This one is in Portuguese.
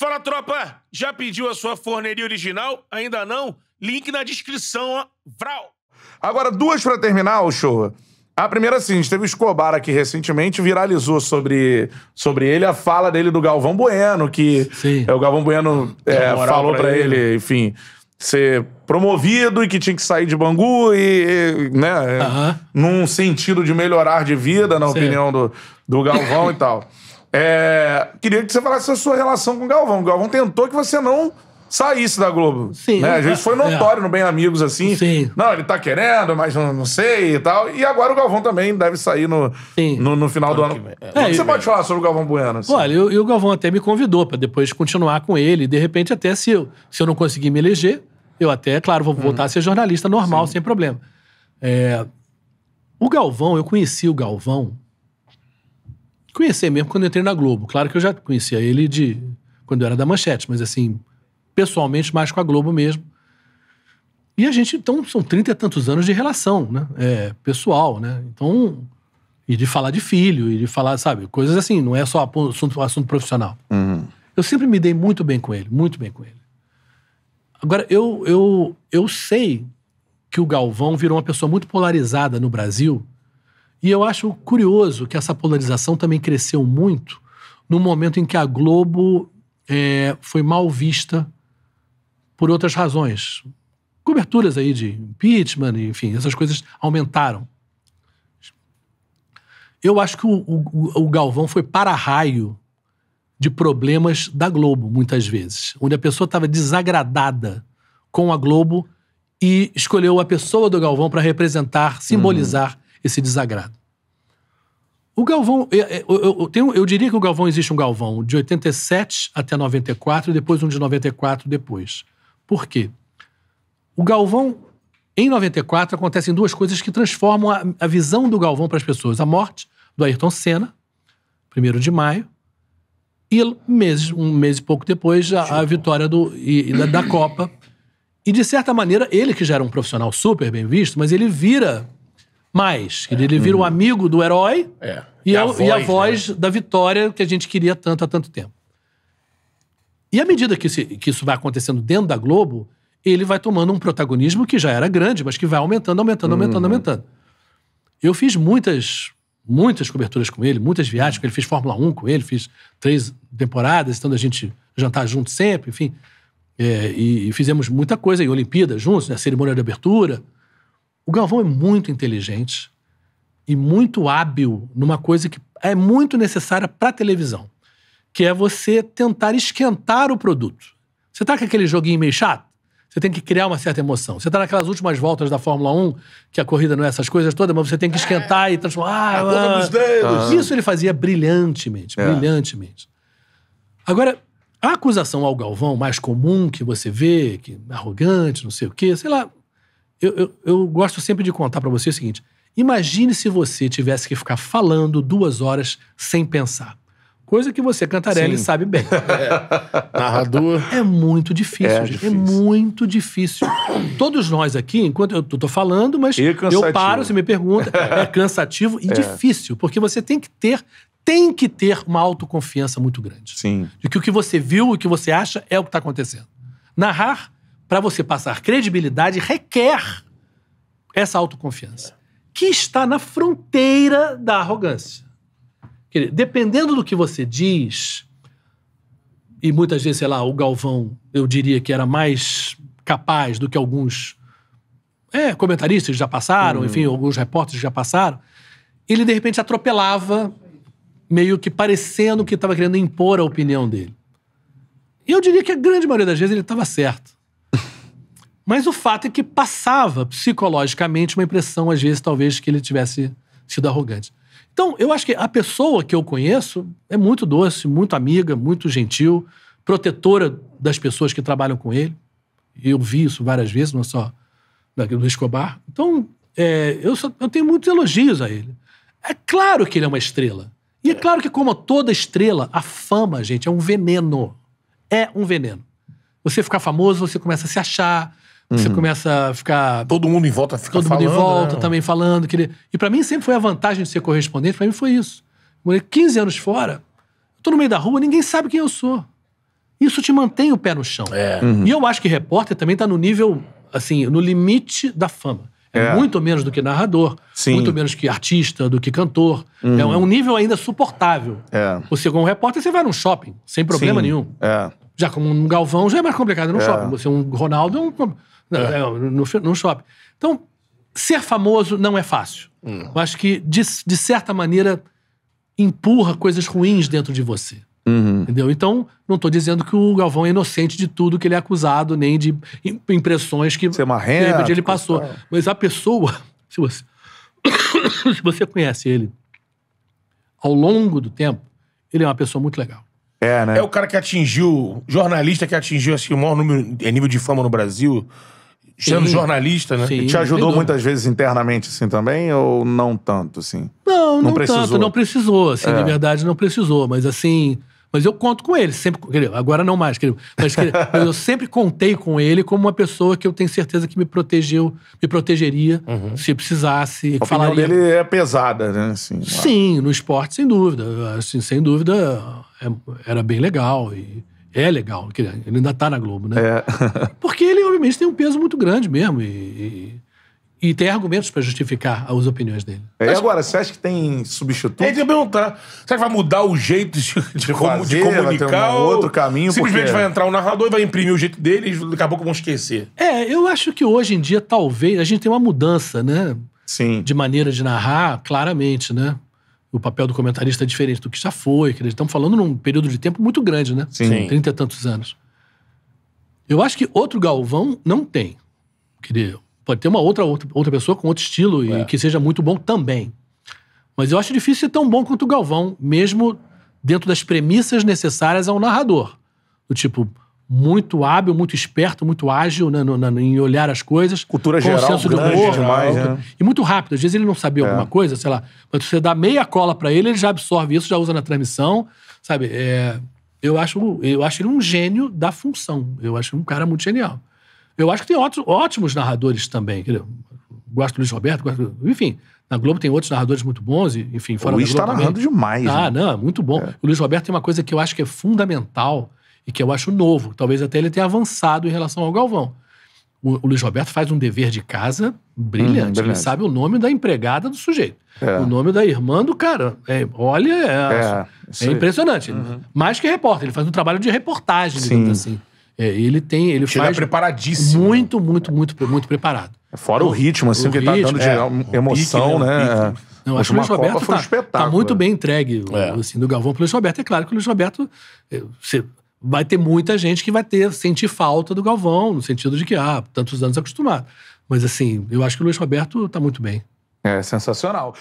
Fala, tropa! Já pediu a sua forneria original? Ainda não? Link na descrição, ó. Vral! Agora, duas para terminar o show. A primeira, assim, a gente teve o Escobar aqui recentemente, viralizou sobre, sobre ele a fala dele do Galvão Bueno, que Sim. É, o Galvão Bueno é, falou para ele, ele, enfim, ser promovido e que tinha que sair de Bangu e, e né, uh -huh. num sentido de melhorar de vida, na Sim. opinião do, do Galvão e tal. É, queria que você falasse a sua relação com o Galvão. O Galvão tentou que você não saísse da Globo. Sim. Né? Às foi é. notório é. no Bem Amigos, assim. Sim. Não, ele tá querendo, mas não, não, sei e tal. E agora o Galvão também deve sair no, no, no, final do ano. É, o que é, você pode falar sobre o Galvão Bueno? Assim? Olha, e o Galvão até me convidou para depois continuar com ele. De repente, até se eu, se eu não conseguir me eleger, eu até, claro, vou hum. voltar hum. a ser jornalista normal, Sim. sem problema. É, o Galvão, eu conheci o Galvão Conhecer mesmo quando entrei na Globo. Claro que eu já conhecia ele de quando eu era da Manchete, mas assim, pessoalmente mais com a Globo mesmo. E a gente, então, são trinta e tantos anos de relação, né? É, pessoal, né? Então, e de falar de filho, e de falar, sabe, coisas assim, não é só assunto, assunto profissional. Uhum. Eu sempre me dei muito bem com ele, muito bem com ele. Agora, eu, eu, eu sei que o Galvão virou uma pessoa muito polarizada no Brasil e eu acho curioso que essa polarização também cresceu muito no momento em que a Globo é, foi mal vista por outras razões. Coberturas aí de impeachment, enfim, essas coisas aumentaram. Eu acho que o, o, o Galvão foi para-raio de problemas da Globo, muitas vezes, onde a pessoa estava desagradada com a Globo e escolheu a pessoa do Galvão para representar, simbolizar. Uhum esse desagrado. O Galvão, é, é, eu, eu, eu, tenho, eu diria que o Galvão existe um Galvão de 87 até 94 e depois um de 94 depois. Por quê? O Galvão, em 94, acontecem duas coisas que transformam a, a visão do Galvão para as pessoas: a morte do Ayrton Senna, 1 de maio, e meses, um mês e pouco depois, a, a vitória do, e, e da, da Copa. E, de certa maneira, ele, que já era um profissional super bem visto, mas ele vira mais. Ele é. vira um uhum. amigo do herói é. e, a, voz, e a voz né? da vitória que a gente queria tanto há tanto tempo. E à medida que, se, que isso vai acontecendo dentro da Globo, ele vai tomando um protagonismo que já era grande, mas que vai aumentando, aumentando, aumentando, uhum. aumentando. Eu fiz muitas, muitas coberturas com ele, muitas viagens com ele, fiz Fórmula 1 com ele, fiz três temporadas, estando a gente jantar junto sempre, enfim. É, e, e, fizemos muita coisa, em Olimpíadas juntos, né, cerimônia de abertura. O Galvão é muito inteligente e muito hábil numa coisa que é muito necessária para televisão, que é você tentar esquentar o produto. Você tá com aquele joguinho meio chato? Você tem que criar uma certa emoção. Você tá naquelas últimas voltas da Fórmula 1, que a corrida não é essas coisas todas, mas você tem que esquentar e transformar. Ah, a dos dedos. Ah. Isso ele fazia brilhantemente, é. brilhantemente. Agora, a acusação ao Galvão mais comum que você vê, que é arrogante, não sei o quê, sei lá, eu, eu, eu gosto sempre de contar para você o seguinte: imagine se você tivesse que ficar falando duas horas sem pensar. Coisa que você, Cantarelli, Sim. sabe bem. É. Narrador. É muito difícil, é, é difícil. é muito difícil. Todos nós aqui, enquanto eu tô falando, mas eu paro, você me pergunta. É cansativo e é. difícil, porque você tem que ter, tem que ter uma autoconfiança muito grande. Sim. De que o que você viu, o que você acha é o que está acontecendo. Narrar para você passar credibilidade, requer essa autoconfiança, que está na fronteira da arrogância. Dependendo do que você diz, e muitas vezes, sei lá, o Galvão, eu diria que era mais capaz do que alguns é, comentaristas já passaram, uhum. enfim, alguns repórteres já passaram, ele de repente atropelava, meio que parecendo que estava querendo impor a opinião dele. E eu diria que a grande maioria das vezes ele estava certo. Mas o fato é que passava psicologicamente uma impressão, às vezes, talvez, que ele tivesse sido arrogante. Então, eu acho que a pessoa que eu conheço é muito doce, muito amiga, muito gentil, protetora das pessoas que trabalham com ele. Eu vi isso várias vezes, não só no Escobar. Então, é, eu, só, eu tenho muitos elogios a ele. É claro que ele é uma estrela. E é, é claro que, como toda estrela, a fama, gente, é um veneno. É um veneno. Você ficar famoso, você começa a se achar, Uhum. Você começa a ficar. Todo mundo em volta fica Todo falando, mundo em volta né? também falando. Queria... E para mim sempre foi a vantagem de ser correspondente, para mim foi isso. Morei 15 anos fora, tô no meio da rua, ninguém sabe quem eu sou. Isso te mantém o pé no chão. É. Uhum. E eu acho que repórter também tá no nível, assim, no limite da fama. É, é. muito menos do que narrador, Sim. muito menos que artista, do que cantor. Uhum. É, é um nível ainda suportável. É. Você, como repórter, você vai num shopping, sem problema Sim. nenhum. É. Já como um Galvão já é mais complicado no é. shopping. Você um Ronaldo é um. É. é não, não, no shopping. Então, ser famoso não é fácil. Hum. Eu acho que, de, de certa maneira, empurra coisas ruins dentro de você. Uhum. Entendeu? Então, não estou dizendo que o Galvão é inocente de tudo que ele é acusado, nem de impressões que é marrento, ele passou. Tipo, é. Mas a pessoa, se você, se você conhece ele ao longo do tempo, ele é uma pessoa muito legal. É, né? É o cara que atingiu, jornalista que atingiu assim, o maior número, é nível de fama no Brasil Sendo Sim. jornalista, né? Sim, te ajudou muitas vezes internamente, assim, também? Ou não tanto, assim? Não, não, não precisou. tanto. Não precisou, assim, é. de verdade, não precisou. Mas, assim... Mas eu conto com ele, sempre, querido, agora não mais, querido, mas querido, eu sempre contei com ele como uma pessoa que eu tenho certeza que me protegeu, me protegeria uhum. se precisasse. A falaria. opinião dele é pesada, né? Assim, Sim, no esporte, sem dúvida. Assim, sem dúvida, é, era bem legal. E, é legal, ele ainda tá na Globo, né? É. Porque ele, obviamente, tem um peso muito grande mesmo. E, e, e tem argumentos para justificar as opiniões dele. É, e agora, você acha que tem substituto? Ele é tem que perguntar. Será que vai mudar o jeito de, de, fazer, de comunicar? Vai um outro caminho? Simplesmente porque... vai entrar o narrador e vai imprimir o jeito dele e daqui a pouco vão esquecer. É, eu acho que hoje em dia, talvez, a gente tem uma mudança, né? Sim. De maneira de narrar, claramente, né? o papel do comentarista é diferente do que já foi. Que estamos falando num período de tempo muito grande, né? Sim. Trinta e tantos anos. Eu acho que outro Galvão não tem. Queria, pode ter uma outra, outra, outra pessoa com outro estilo é. e que seja muito bom também. Mas eu acho difícil ser tão bom quanto o Galvão, mesmo dentro das premissas necessárias ao narrador. Do tipo, muito hábil, muito esperto, muito ágil né, no, no, em olhar as coisas. Cultura geral, senso de humor, demais, né? E muito rápido. Às vezes ele não sabia é. alguma coisa, sei lá. Mas você dá meia cola para ele, ele já absorve isso, já usa na transmissão, sabe? É, eu, acho, eu acho ele um gênio da função. Eu acho um cara muito genial. Eu acho que tem outros ótimos narradores também. Entendeu? Gosto do Luiz Roberto, gosto, enfim. Na Globo tem outros narradores muito bons, e, enfim, fora o Luiz da Luiz tá narrando também. demais. Ah, né? não, é muito bom. É. O Luiz Roberto tem uma coisa que eu acho que é fundamental e que eu acho novo. Talvez até ele tenha avançado em relação ao Galvão. O, o Luiz Roberto faz um dever de casa brilhante. Hum, ele sabe o nome da empregada do sujeito. É. O nome da irmã do cara. É, olha, é, é, é impressionante. Uhum. Mais que repórter, ele faz um trabalho de reportagem, digamos assim. É, ele tem, ele Chega faz preparadíssimo. Muito, muito, muito, muito preparado. É, fora o ritmo, assim, o que ritmo, tá dando de é. emoção, né? Né? pique, né? Não, acho que o Luiz Roberto tá, um tá, tá muito bem entregue, é. assim, do Galvão pro Luiz Roberto. É claro que o Luiz Roberto, vai ter muita gente que vai ter sentir falta do Galvão, no sentido de que, ah, tantos anos acostumado. Mas assim, eu acho que o Luiz Roberto está muito bem. É sensacional.